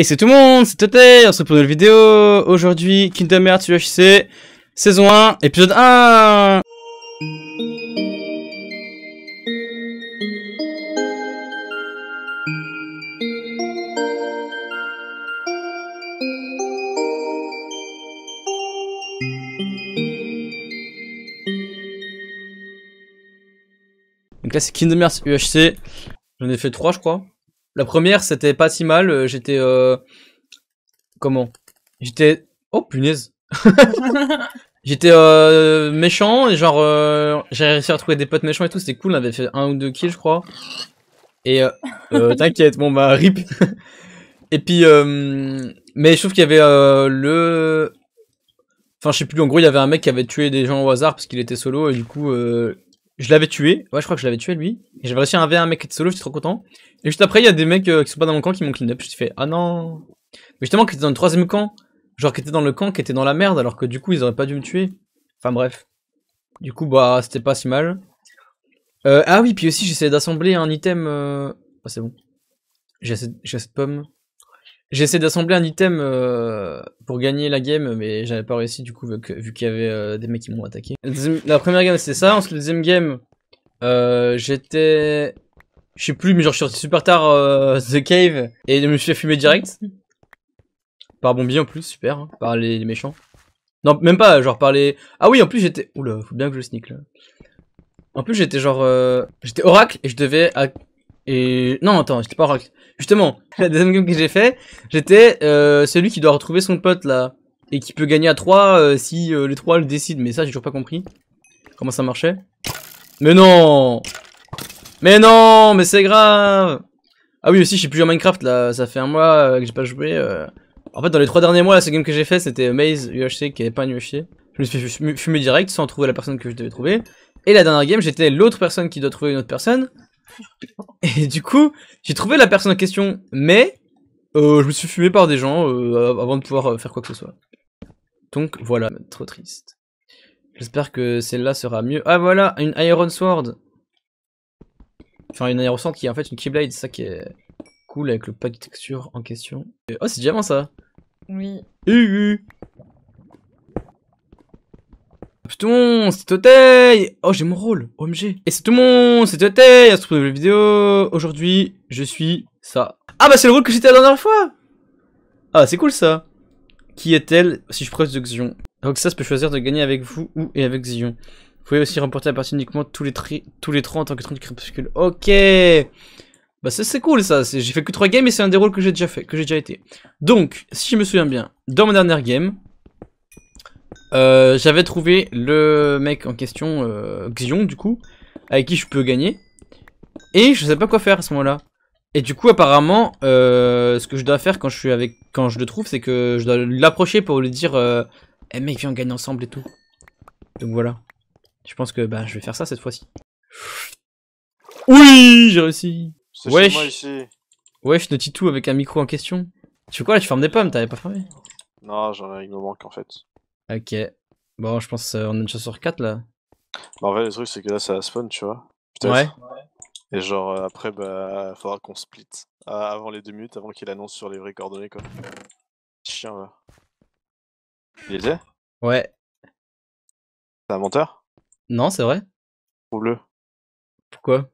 Et c'est tout le monde, c'est Toté, on se retrouve pour une nouvelle vidéo. Aujourd'hui, Kingdom Hearts UHC, saison 1, épisode 1 Donc là c'est Kingdom Hearts UHC, j'en ai fait 3 je crois. La première, c'était pas si mal. Euh, j'étais. Euh, comment J'étais. Oh punaise J'étais euh, méchant et genre. J'ai réussi à trouver des potes méchants et tout. C'était cool. On avait fait un ou deux kills, je crois. Et. T'inquiète, bon bah, rip Et puis. Mais je trouve qu'il y avait le. Enfin, je sais plus, en gros, il y avait un mec qui avait tué des gens au hasard parce qu'il était solo et du coup, je l'avais tué. Ouais, je crois que je l'avais tué lui. Et j'avais réussi à un mec qui était solo, j'étais trop content. Et juste après, il y a des mecs euh, qui sont pas dans mon camp qui m'ont clean up. Je fait ah non. Mais justement, qui étaient dans le troisième camp. Genre qui était dans le camp, qui était dans la merde, alors que du coup, ils auraient pas dû me tuer. Enfin bref. Du coup, bah, c'était pas si mal. Euh, ah oui, puis aussi, j'essayais d'assembler un item. Euh... Ah, c'est bon. J'ai assez, assez de pommes j'essayais d'assembler un item euh, pour gagner la game, mais j'avais pas réussi du coup, vu qu'il y avait euh, des mecs qui m'ont attaqué. La, première game c'était ça, ensuite la deuxième game, euh, j'étais. Je sais plus, mais genre je suis sorti super tard euh, The Cave et je me suis fait fumer direct. Par Bombi en plus, super, hein, par les, méchants. Non, même pas, genre par les. Ah oui, en plus j'étais. Oula, faut bien que je sneak là. En plus j'étais genre. J'étais Oracle et je devais et non, attends, j'étais pas rack. Justement, la deuxième game que j'ai fait, j'étais euh, celui qui doit retrouver son pote là et qui peut gagner à 3 euh, si euh, les trois le décident. Mais ça, j'ai toujours pas compris comment ça marchait. Mais non Mais non Mais c'est grave Ah oui, aussi, je suis plus en Minecraft là. Ça fait un mois que j'ai pas joué. En fait, dans les 3 derniers mois, la seule game que j'ai fait, c'était Maze UHC qui avait pas un UHC. Je me suis fait direct sans trouver la personne que je devais trouver. Et la dernière game, j'étais l'autre personne qui doit trouver une autre personne. Et du coup, j'ai trouvé la personne en question, mais euh, je me suis fumé par des gens euh, avant de pouvoir euh, faire quoi que ce soit. Donc voilà, trop triste. J'espère que celle-là sera mieux. Ah voilà, une Iron Sword Enfin, une Iron Sword qui est en fait une Keyblade, ça qui est cool avec le pack de texture en question. Oh, c'est diamant ça Oui. C'est tout le monde, c'est Totei Oh, j'ai mon rôle, OMG. Et c'est tout le monde, c'est Totei, à se retrouve la vidéo. Aujourd'hui, je suis ça. Ah bah c'est le rôle que j'étais la dernière fois Ah, c'est cool ça. Qui est-elle si je presse de Xion Roxas peut choisir de gagner avec vous ou et avec Xion. Vous pouvez aussi remporter la partie uniquement tous les, tous les 3 en tant que 30 crépuscules. crépuscule. Ok bah ça c'est cool ça, j'ai fait que 3 games et c'est un des rôles que j'ai déjà fait, que j'ai déjà été. Donc, si je me souviens bien, dans ma dernière game, euh, j'avais trouvé le mec en question, euh, Xion du coup, avec qui je peux gagner. Et je sais pas quoi faire à ce moment-là. Et du coup, apparemment, euh, ce que je dois faire quand je suis avec, quand je le trouve, c'est que je dois l'approcher pour lui dire, euh, eh mec, viens on gagne ensemble et tout. Donc voilà. Je pense que bah je vais faire ça cette fois-ci. Oui, j'ai réussi. C'est je moi ici. Wesh, tout avec un micro en question. Tu fais quoi là Tu fermes des pommes, t'avais pas fermé Non, j'en ai, il me manque en fait. Ok. Bon, je pense qu'on euh, a une chance sur 4 là. Bah, en vrai, le truc, c'est que là, ça spawn, tu vois. Ouais. Et genre, euh, après, bah, faudra qu'on split euh, avant les deux minutes, avant qu'il annonce sur les vraies coordonnées, quoi. Chien, là. Il était Ouais. C'est un menteur Non, c'est vrai. Ou bleu. Pourquoi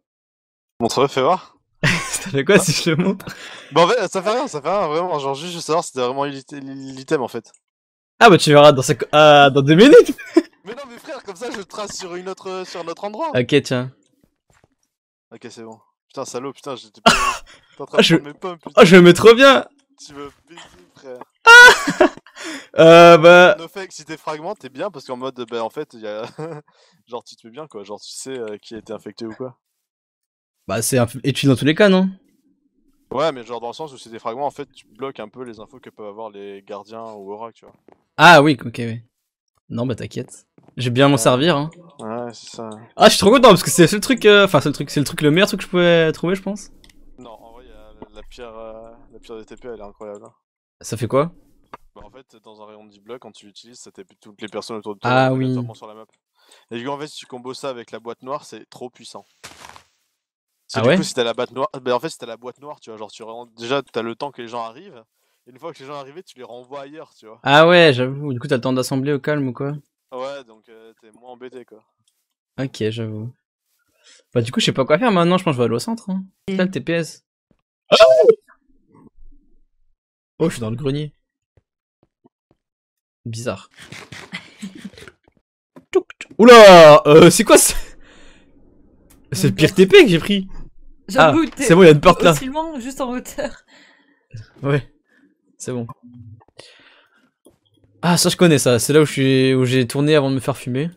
Montre-le, fais voir. ça fait quoi ah. si je le montre Bah en fait, ça fait rien, ça fait rien, vraiment. Genre, juste, juste savoir si t'as vraiment l'item en fait. Ah bah tu verras dans, sa... ah, euh, dans deux minutes Mais non mais frère, comme ça je trace sur une autre sur autre endroit. Ok tiens. Ok c'est bon. Putain salaud, putain j'étais pas... en train ah, de je... mes pommes, putain. Oh je me mets trop bien Tu me baiser frère. Ah euh bah... No fake, si t'es fragment t'es bien parce qu'en mode bah en fait y a... genre tu te mets bien quoi, genre tu sais euh, qui a été infecté ou quoi. Bah c'est un... es dans tous les cas non Ouais, mais genre dans le sens où si t'es fragments, en fait, tu bloques un peu les infos que peuvent avoir les gardiens ou aura, tu vois. Ah oui, ok, oui. Non, bah t'inquiète. J'ai bien m'en euh, servir, hein. Ouais, c'est ça. Ah, je suis trop content parce que c'est le truc, euh, enfin, c'est le truc, c'est le truc, le meilleur truc que je pouvais trouver, je pense. Non, en vrai, la pierre, euh, la pierre des TP, elle est incroyable. Hein. Ça fait quoi Bah, en fait, dans un rayon de 10 blocs, quand tu l'utilises, ça TP toutes les personnes autour de toi. Ah oui. sur la map. Et du coup, en fait, si tu combos ça avec la boîte noire, c'est trop puissant. Ah ouais si t'as la boîte noire, bah, en fait, si t'as la boîte noire, tu vois, genre, tu... déjà, t'as le temps que les gens arrivent une fois que les gens arrivent, tu les renvoies ailleurs, tu vois. Ah ouais, j'avoue. Du coup, t'as le temps d'assembler au calme ou quoi Ouais, donc euh, t'es moins embêté, quoi. Ok, j'avoue. Bah, du coup, je sais pas quoi faire maintenant. Je pense que je vais aller au centre. Hein. Mmh. le TPS. Oh, ah oh, je suis dans le grenier. Bizarre. Oula euh, C'est quoi ça C'est le pire TP que j'ai pris. Ah, j'avoue, ah, c'est bon, il y a une porte là. Facilement, juste en hauteur. Ouais. C'est bon. Ah, ça je connais ça. C'est là où j'ai où tourné avant de me faire fumer.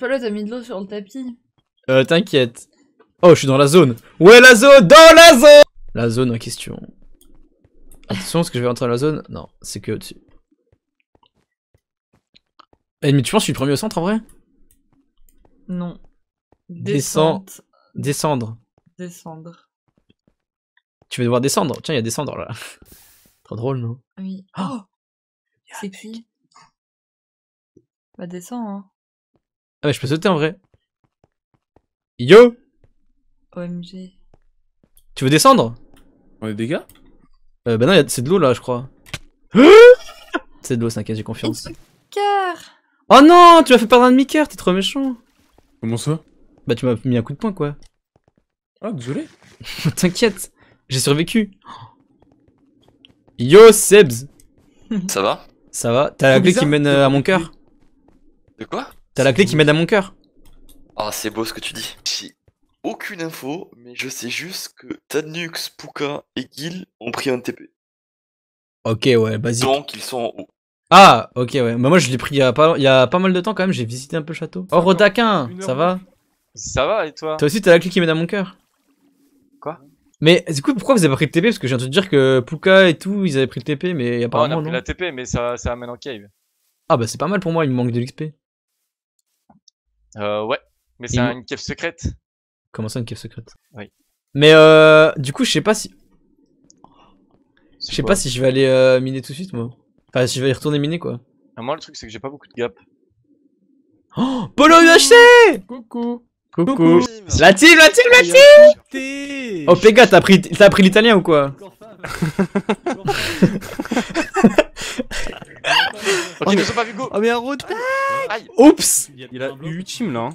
là t'as mis de l'eau sur le tapis. Euh, t'inquiète. Oh, je suis dans la zone. Ouais la zone Dans la zone La zone en question. Attention, ce que je vais rentrer dans la zone Non, c'est que au-dessus. Eh, mais tu penses que je suis le premier au centre en vrai Non. Descente. Descendre. Descendre. Tu vas devoir descendre. Tiens, il y a descendre là drôle, non Oui. Oh, oh C'est qui Bah descends, hein. Ah bah je peux sauter en vrai. Yo OMG. Tu veux descendre On est des gars euh, Bah non, c'est de l'eau là, je crois. c'est de l'eau, c'est un 5 j'ai confiance. Cœur Oh non, tu m'as fait perdre un demi-cœur, t'es trop méchant. Comment ça Bah tu m'as mis un coup de poing quoi. Ah, désolé. T'inquiète, j'ai survécu. Yo Sebs Ça va Ça va euh, T'as la clé qui mène à mon cœur De quoi T'as la clé qui mène à mon cœur Ah c'est beau ce que tu dis. J'ai aucune info, mais je sais juste que Tadnux, Pouka et Gil ont pris un TP. Ok ouais, vas-y. Donc ils sont en haut. Ah ok ouais, Mais bah, moi je l'ai pris il y, a pas, pas, mal de temps quand même, j'ai visité un peu le château. Oh Rodakin ça va Ça va et toi Toi aussi t'as la clé qui mène à mon cœur Quoi mais du coup, pourquoi vous avez pas pris le TP Parce que j'ai entendu dire que Puka et tout, ils avaient pris le TP, mais apparemment. Oh, non. on a pris non. la TP, mais ça, ça amène en cave. Ah bah c'est pas mal pour moi, il me manque de l'XP. Euh, ouais, mais c'est une cave secrète. Comment ça, une cave secrète Oui. Mais euh, du coup, je sais pas si. Je sais pas si je vais aller euh, miner tout de suite, moi. Enfin, si je vais y retourner miner, quoi. Ah, moi, le truc, c'est que j'ai pas beaucoup de gap. Oh Polo UHC Coucou Coucou. La team, la team, la team Oh Pega, t'as pris, pris l'italien ou quoi oh, oh, mais un road Oups Il a eu team là hein.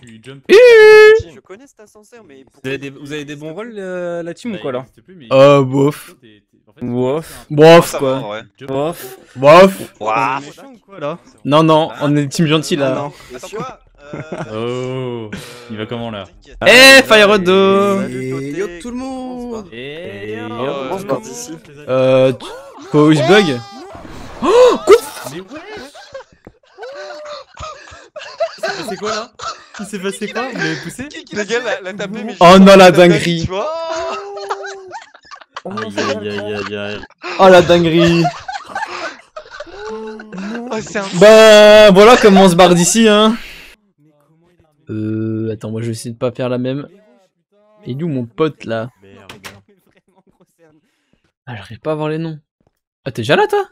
Je connais cet ascenseur mais... Vous avez des, bons rôles euh, la team ou quoi là Oh, bof Bof Bof quoi Bof Bof Non non, ah. on est team gentille là ah, euh, oh, euh, il va comment là Eh, Fire 2 Et yo tout le monde Eh, yo Comment je pars d'ici Euh, quoi où je bug Oh, quoi Mais ouais passé quoi là Il s'est passé quoi Il m'avait poussé Le gars l'a tapé mais Oh non la dinguerie Aïe aïe aïe aïe Oh la dinguerie oh, oh, Bah voilà comment on se barre d'ici hein euh, attends, moi je vais essayer de pas faire la même. Et où mon pote là Ah, j'arrive pas à voir les noms. Ah, t'es déjà là toi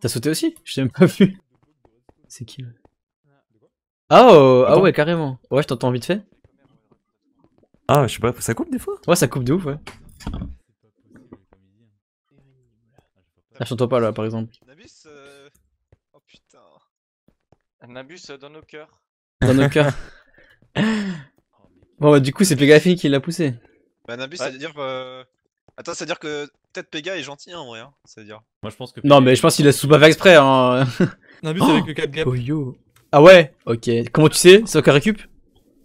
T'as sauté aussi Je t'ai même pas vu. C'est qui ah, oh, ah ouais, carrément. Ouais, je t'entends vite fait. Ah, je sais pas, ça coupe des fois Ouais, ça coupe de ouf, ouais. Ah, je t'entends pas là, par exemple. Nabus, euh... oh putain. Nabus euh, dans nos cœurs dans nos cas. Bon, bah, du coup, c'est Pégafine qui l'a poussé. Bah, Nabu, ça veut dire. Euh, attends, ça veut dire que peut-être Pega est gentil hein, en vrai. Hein, ça veut dire. Moi, je pense que. Non, mais je pense qu'il a sous pas exprès. Hein. Nimbus Oh avec le 4 gap. Oh yo. Ah ouais Ok. Comment tu sais C'est au cas récup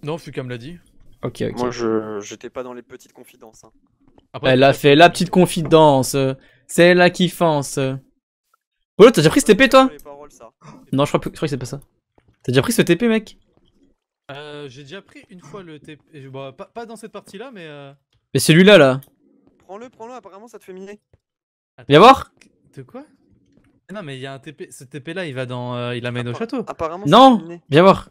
Non, Fukam l'a dit. Ok, ok. Moi, je j'étais pas dans les petites confidences. hein. Elle a fait la petite confidence. C'est elle qui kiffance. Oh, t'as déjà pris ce TP toi Non, je crois que c'est pas ça. T'as déjà pris ce TP, mec euh, j'ai déjà pris une fois le TP. Bah pas, dans cette partie-là, mais. Euh, mais celui-là, là. là. prends le prends-le, apparemment ça te fait miner. Viens voir De quoi Non, mais il y a un TP. Ce TP-là, il va dans. Euh, il amène au château. Apparemment, Non Viens voir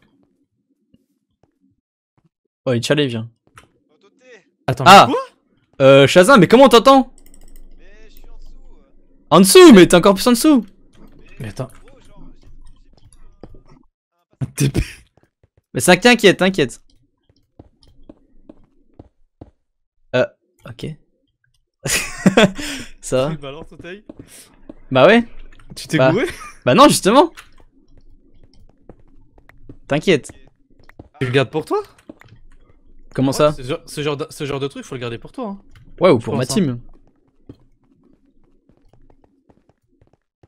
Oh, il challenge, viens. Attends, ah. Euh, Shazam, mais comment t'entends Mais je suis en dessous En dessous Mais t'es encore plus en dessous Mais, mais attends. Un TP mais ça t'inquiète, t'inquiète. Euh, ok. ça va Bah ouais. Tu t'es bah gouré Bah non, justement. T'inquiète. Tu le gardes pour toi Comment ça ce genre, de, truc, faut le garder pour toi. Hein. Ouais, ou pour ma team. Hein.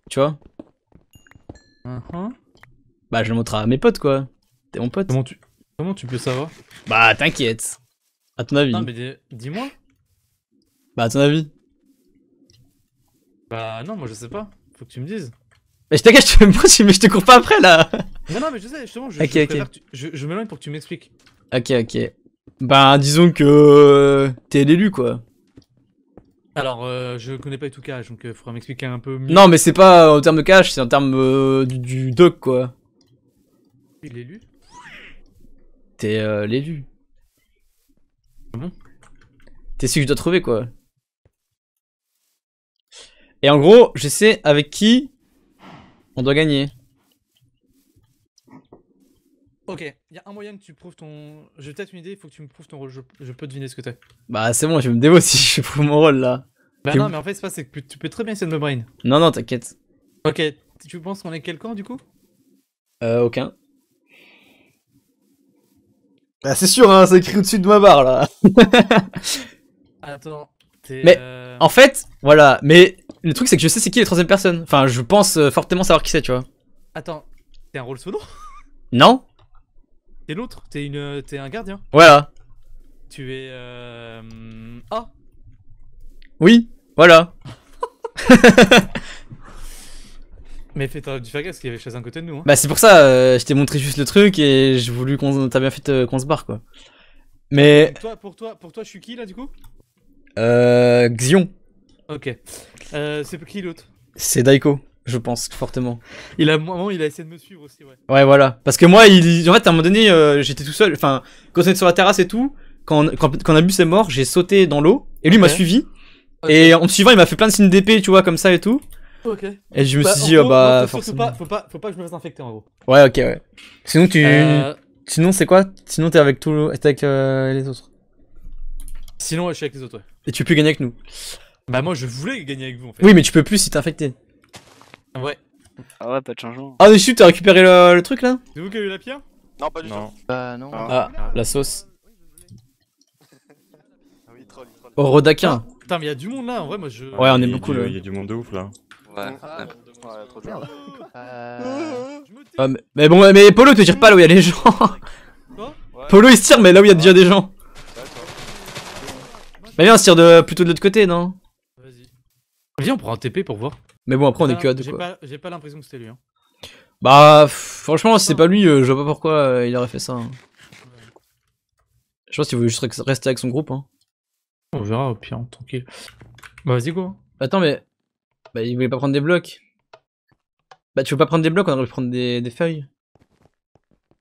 Tu vois uh-huh. Bah je le montrerai à mes potes quoi. T'es mon pote. Comment tu, comment tu peux savoir Bah, t'inquiète. À ton avis. Non, mais dis-moi. Bah, à ton avis. Bah, non, moi je sais pas. Faut que tu me dises. Mais je t'inquiète, je, mais je te cours pas après là. Non, non, mais je sais, justement, je, je, je m'éloigne pour que tu m'expliques. Ok, ok. Bah, disons que euh, t'es l'élu quoi. Alors, euh, je connais pas du tout cash, donc euh, faudra m'expliquer un peu Non, mais c'est pas en termes de cash, c'est en termes du, doc, quoi. Il est t'es les euh, l'élu. Ah t'es celui que je dois trouver, quoi. Et en gros, je sais avec qui on doit gagner. Ok, il y un moyen que tu prouves ton. J'ai peut-être une idée, il faut que tu me prouves ton rôle. Je, peux deviner ce que t'es. Bah, c'est bon, je vais me dévo si je prouve mon rôle là. Bah, non, mais en fait, c'est pas, c'est que tu peux très bien essayer de me brain. Non, non, t'inquiète. Ok, tu penses qu'on est quelqu'un du coup Euh, aucun. Bah c'est sûr, hein, c'est écrit au-dessus de ma barre là. Attends. Mais euh, en fait, voilà. Mais le truc, c'est que je sais c'est qui la troisième personne. Enfin, je pense euh, fortement savoir qui c'est, tu vois. Attends, t'es un rôle solo Non. T'es l'autre. T'es une, euh, t'es un gardien. Voilà. Tu es. Euh... Ah. Oui. Voilà. Mais fais du faire gaffe, qu'il y avait chez à côté de nous. Hein. Bah, c'est pour ça, euh, je t'ai montré juste le truc et j'ai voulu qu'on. T'as bien fait euh, qu'on se barre, quoi. Mais. Pour toi, pour toi, pour toi, je suis qui là, du coup Euh. Xion. Ok. Euh, c'est qui l'autre C'est Daiko, je pense, fortement. Il a, moment, il a essayé de me suivre aussi, ouais. Ouais, voilà. Parce que moi, il, en fait, à un moment donné, euh, j'étais tout seul. Enfin, quand on était sur la terrasse et tout, quand, quand, quand Abus est mort, j'ai sauté dans l'eau et lui m'a suivi. Et en me suivant, il m'a fait plein de signes d'épée, tu vois, comme ça et tout. Ok. Et je me bah, suis dit, oh, bah. Faut, pas, faut, pas, faut pas que je me fasse infecter en gros. Ouais, ok, ouais. Sinon, tu. Euh. Sinon, c'est quoi Sinon, t'es avec, tout... avec euh, les autres. Sinon, je suis avec les autres, ouais. Et tu peux gagner avec nous. Bah, moi, je voulais gagner avec vous en fait. Oui, mais tu peux plus si t'es infecté. Ouais. Ah ouais, pas de changement. Ah, dessus, t'as récupéré le, truc là C'est vous qui avez eu la pierre Non, pas du tout. Bah, non. Ah, ah la sauce. Ah oui, Oh, Rodakin! Putain, mais y'a du monde là, en vrai, moi je. Ouais, on est beaucoup là. Y'a du monde de ouf là mais, bon, mais Polo te tire pas là où il y a les gens. Quoi Polo il se tire, mais là où il y a déjà des gens. Mais viens, on se tire de, plutôt de l'autre côté, non Vas-y. Viens, on prend un TP pour voir. Mais bon, après, on est que à deux, J'ai pas l'impression que c'était lui. Hein. Bah, franchement, si c'est pas lui, euh, je vois pas pourquoi euh, il aurait fait ça. Hein. Je pense qu'il voulait juste rester avec son groupe. Hein. On verra, au pire, tranquille. Bah, vas-y, go. Attends, mais bah, il voulait pas prendre des blocs. Bah, tu veux pas prendre des blocs, on aurait pu prendre des, des feuilles.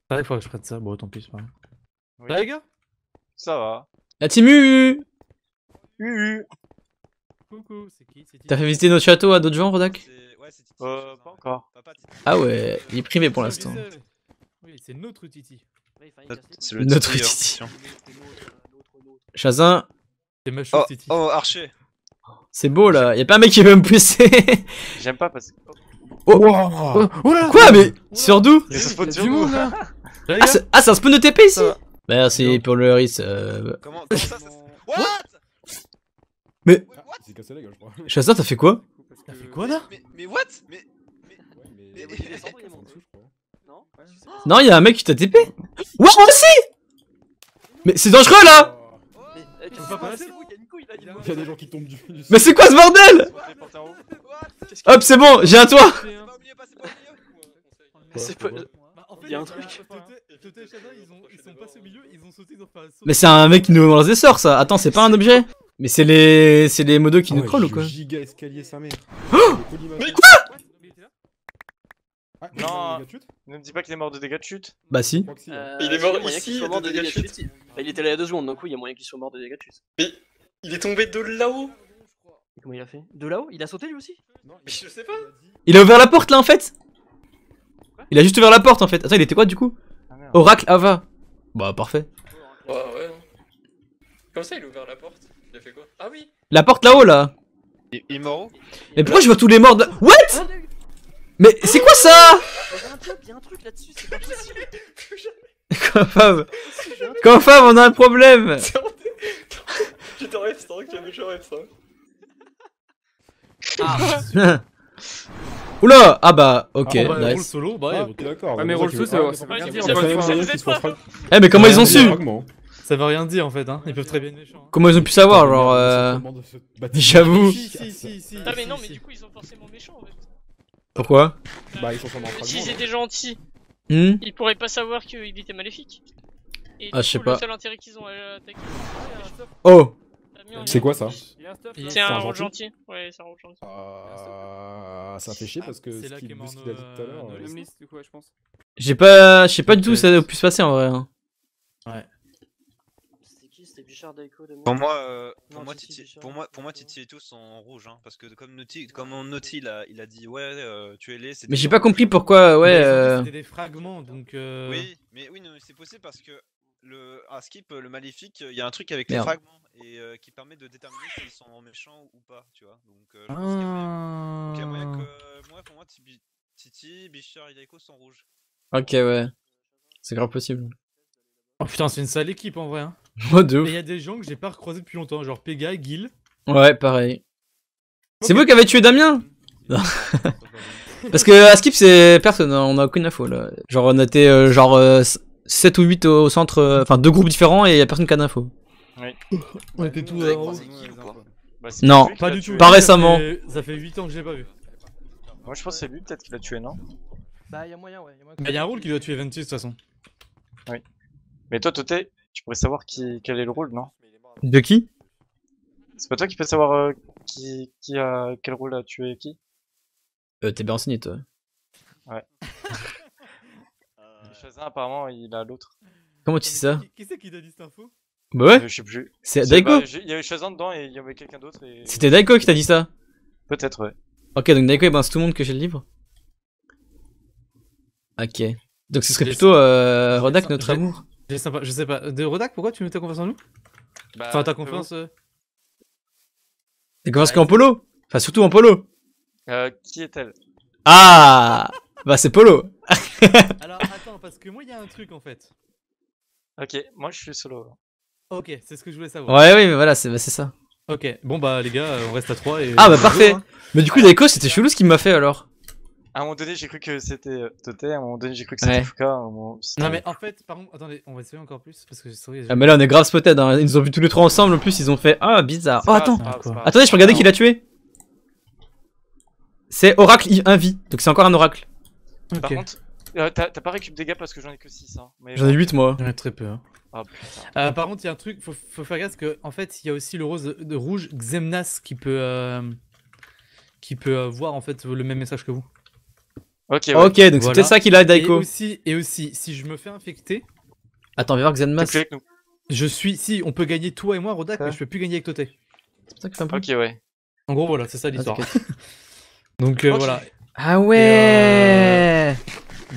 Ah, il faudrait que je prenne ça. Bon, tant pis, c'est pas Ça va, les gars Ça va. La team UU Coucou, c'est qui T'as fait visiter notre château à d'autres gens, Rodak Ouais, c'est Titi. Euh, pas encore. Ah ouais, il est privé pour l'instant. Oui, c'est notre Titi. C'est notre Titi. Chazin. C'est oh, Titi. Oh, Archer c'est beau là, y'a pas un mec qui veut me pousser J'aime pas parce que... Oh, wow. oh, oh là, Quoi mais Sur d'où Ah c'est ah, un spawn de TP ici bah, Merci pour le risque. Euh... Comment, comment ça, ça What Mais... What cassé la gueule, je crois. Shazam, t'as fait quoi T'as fait quoi là mais, mais, what Mais... mais... mais... Non, y'a un mec qui t'a TP What aussi Mais c'est dangereux là oh. Mais... Euh, passer il des gens qui tombent du. Mais c'est quoi ce bordel Hop, c'est bon, j'ai un toit C'est Il y a un truc. Mais c'est un mec qui nous lance des sorts, ça. Attends, c'est pas un objet Mais c'est les. C'est les modos qui nous trollent ah ou quoi oh Mais quoi non, ne me dis pas qu'il est mort de dégâts de chute. Bah si. il est mort ici, il dégâts de chute. Bah, il était là il y a deux secondes, donc oui, il y a moyen qu'il soit mort de dégâts de chute. Il est tombé de là-haut Comment il a fait De là-haut Il a sauté lui aussi Non, mais je sais pas Il a ouvert la porte là en fait Il a juste ouvert la porte en fait Attends, il était quoi du coup ah, Oracle Ava Bah parfait Ouais, ouais Comme ça, il a ouvert la porte Il a fait quoi Ah oui La porte là-haut là Il est mort Mais pourquoi je vois tous les morts de What ah, Mais c'est quoi ça Il y a un truc là-dessus, c'est pas possible Quand on a un problème J'étais en F5, j'avais joué en F5. Ah. Oula Ah bah, ok, ah, bah, solo, bah, ah, d'accord. Ah, bah, mais roll solo, c'est ah, veut Eh, mais comment ah, ils ont su Ça veut rien dire en fait, hein. Ils peuvent très bien être méchants. Comment ils ont pu savoir, genre. Euh... J'avoue. Si, si, si, si. Ah, mais non, mais du coup, ils sont forcément méchants en fait. Pourquoi Bah, ils sont si S'ils étaient gentils, hmm ils pourraient pas savoir qu'il était maléfique. ah, je sais pas. Le seul intérêt qu'ils ont à attaquer. Oh c'est quoi ça C'est un rôle gentil. Ouais, c'est un rouge gentil. Ah, ça fait chier ah, parce que c'est ce qu'il a dit tout à euh, l'heure. Euh, je pense. J'ai pas, euh, je sais pas du tout ça a pu se passer en vrai. Ouais. Pour moi, euh, pour, moi Titi, pour, moi, pour moi, Titi et tous sont en rouge, hein, parce que comme Naughty, comme il a, dit ouais, tu es les. Mais j'ai pas compris pourquoi, ouais. Euh... C'était des fragments, donc. Oui, mais oui, c'est possible parce que le, à Skip, euh, le maléfique, euh, il y a un truc avec les fragments et euh, qui permet de déterminer s'ils sont méchants ou pas, tu vois. Donc, je pense Moi, pour moi, Titi, Bichard et sont rouges. Ok, ouais. C'est grave possible. Oh putain, c'est une sale équipe en vrai. Hein. de Il y a des gens que j'ai pas recroisé depuis longtemps, genre Pega, Gil. Ouais, pareil. C'est vous qui avez tué Damien Parce que à Skip, c'est personne, hein, on a aucune info là. Genre, on était genre 7 ou 8 au centre, enfin deux groupes différents et il a personne qui a d'infos. Oui. On était tous. Euh, bah, non, pas récemment. Ça fait, 8 ans que je l'ai pas vu. Moi je pense que c'est lui peut-être qui l'a tué, non Bah y'a moyen, ouais. Y'a moyen... un rôle qui doit tuer 26 de toute façon. Oui. Mais toi, Toté, tu pourrais savoir qui... quel est le rôle, non De qui C'est pas toi qui peux savoir euh, qui... qui a... quel rôle a tué qui euh, T'es bien enseigné, toi. Ouais. Chazin, apparemment, il a l'autre. Comment tu sais ça Qui, c'est qui dit cette info Bah ouais. Euh, je sais plus. C'est Daiko Il y avait Chazin dedans et il y avait quelqu'un d'autre. Et... C'était Daiko qui t'a dit ça Peut-être, ouais. Ok, donc Daiko, eh ben, c'est tout le monde que j'ai le livre. Ok. Donc ce serait plutôt euh, Rodak, notre amour. Sympa. Je sais pas. De Rodak, pourquoi tu mets ta confiance en nous bah, Enfin, ta confiance. Euh... T'as confiance bah, qu'en Polo Enfin, surtout en Polo. Euh, qui est-elle Ah Bah, c'est Polo. Alors attends, parce que moi il y a un truc en fait. Ok, moi je suis solo. Ok, c'est ce que je voulais savoir. Ouais, oui, mais voilà, c'est bah, ça. Ok, bon bah les gars, on reste à 3 et. Ah bah parfait hein. Mais du coup, Daiko, c'était chelou ce qu'il m'a fait alors. À un moment donné, j'ai cru que c'était euh, Toté, à un moment donné, j'ai cru que c'était Fuka. Non, mais en fait, par contre, attendez, on va essayer encore plus parce que j'ai souri. Ah, mais là, on est grave spotted, hein. ils nous ont vu tous les trois ensemble en plus, ils ont fait Ah, bizarre. Oh, attends, attendez, je peux regarder qui l'a tué. C'est Oracle 1 vie, donc c'est encore un Oracle. Par contre, euh, t'as pas des dégâts parce que j'en ai que 6. Hein. J'en ai 8 moi. J'en ai très peu. Hein. Ah, euh, par contre, il y a un truc, faut, faut faire gaffe parce que, en fait, il y a aussi le rose de, rouge Xemnas qui peut, euh, qui peut voir en fait le même message que vous. Ok, ok, donc voilà. ça qu'il a, Daiko. Et aussi, et aussi, si je me fais infecter. Attends, viens voir Xemnas. Je suis, si, on peut gagner toi et moi, Rodak, mais je peux plus gagner avec Toté. C'est pour ça que c'est un peu. Ok, ouais. En gros, voilà, c'est ça l'histoire. donc voilà. Ah ouais!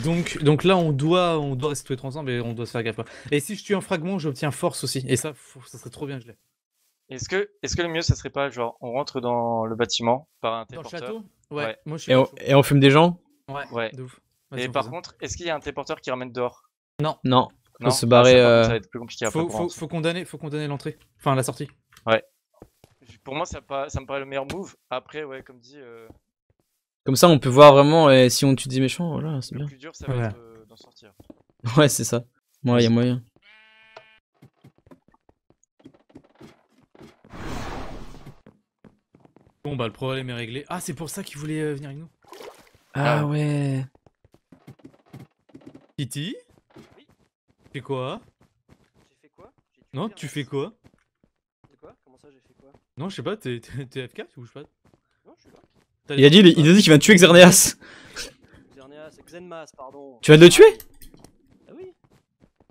Donc, donc là, on doit, on doit rester tous ensemble et on doit se faire gaffe. Et si je tue un fragment, j'obtiens force aussi. Et ça, ça serait trop bien, je l'ai. Est-ce que, est-ce que le mieux, ça serait pas genre, on rentre dans le bâtiment par un téléporteur Dans le château ouais. Moi, je suis et, on, fume des gens Ouais. ouais. Et par contre, est-ce qu'il y a un téléporteur qui ramène dehors Non. Non. Faut non se barrer. ça, plus Faut, condamner, faut condamner l'entrée. Enfin, la sortie. Ouais. Pour moi, ça, ça me paraît le meilleur move. Après, ouais, comme dit. Euh, comme ça, on peut voir vraiment et si on tue des méchants, voilà, c'est bien. Le plus dur, ça va être euh, d'en sortir. Ouais, c'est ça. il y a moyen. Bon, bah, le problème est réglé. Ah, c'est pour ça qu'il voulait euh, venir avec nous. Ah, ah ouais. Titi Oui. Tu fais quoi J'ai fait quoi Non, tu fais quoi Comment ça, j'ai fait quoi Non, je sais pas, t'es ou tu bouges pas il a dit, il, qu'il va tuer Xerneas. Xerneas, Xenmas, pardon. Tu vas le tuer Bah oui.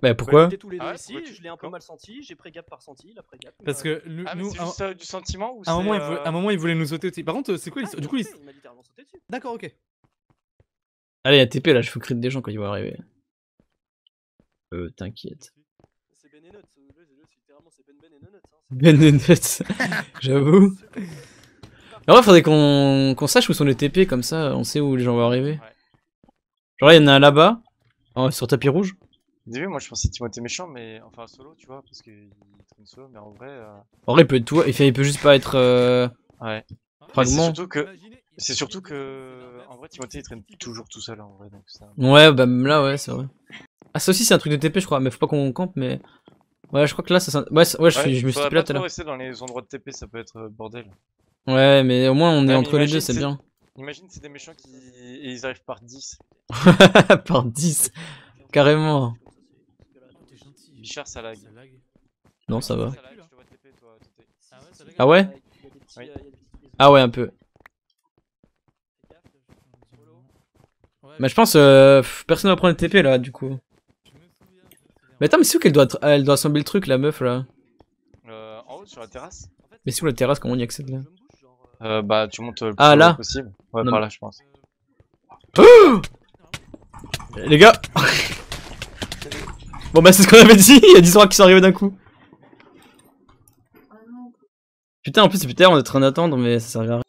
Bah pourquoi tous les ah deux ici, je l'ai un peu mal senti, j'ai par senti, la prégap. Parce que le, ah, nous, mais un, euh, du sentiment ou c'est un, moment, euh... à un moment, il voulait nous sauter aussi. Par contre, euh, c'est quoi ah, Du coup, ah, il, il m'a littéralement sauté dessus. D'accord, ok. Allez, la TP là, je fais crit des gens quand ils vont arriver. Euh, t'inquiète. C'est Ben et Nuts, euh, c'est littéralement c'est Ben Ben et Nuts. Hein, ben et Nuts, ben j'avoue. En vrai, faudrait qu'on sache où sont les TP, comme ça on sait où les gens vont arriver. Genre il y en a un là-bas, sur tapis rouge. Au début, moi je pensais Timothée méchant, mais enfin solo, tu vois, parce qu'il traîne solo, mais en vrai. Euh, en vrai, il peut, tout... il peut juste pas être. Euh, ouais. C'est surtout que. C'est surtout que. En vrai, Timothée il traîne toujours tout seul, en vrai, donc ça. Ouais, bah là, ouais, c'est vrai. Ah, ça aussi, c'est un truc de TP, je crois, mais faut pas qu'on campe, mais. Ouais, je crois que là, ça. Ouais, ouais, je, me suis là tout à rester dans les endroits de TP, ça peut être euh, bordel. Ouais, mais au moins on est entre les deux, c'est bien. Imagine c'est des méchants qui ils arrivent par 10. par 10 Carrément. Bichard, ça lag. Non, ça va. Ah ouais ah, euh, ah ouais, un peu. Bah, mais je pense, euh, personne va prendre le TP là, du coup. Mais attends, mais c'est où qu'elle doit, elle doit assembler le truc, la meuf là euh, En haut, sur la terrasse. Mais c'est où la terrasse Comment on y accède là euh, bah, tu montes euh, le ah, plus ah, là possible. Ouais, par là, je pense. Les gars Bon, bah, c'est ce qu'on avait dit, il y a 10 rois qui sont arrivés d'un coup. Putain, en plus, c'est putain, on est en train d'attendre, mais ça sert à rien.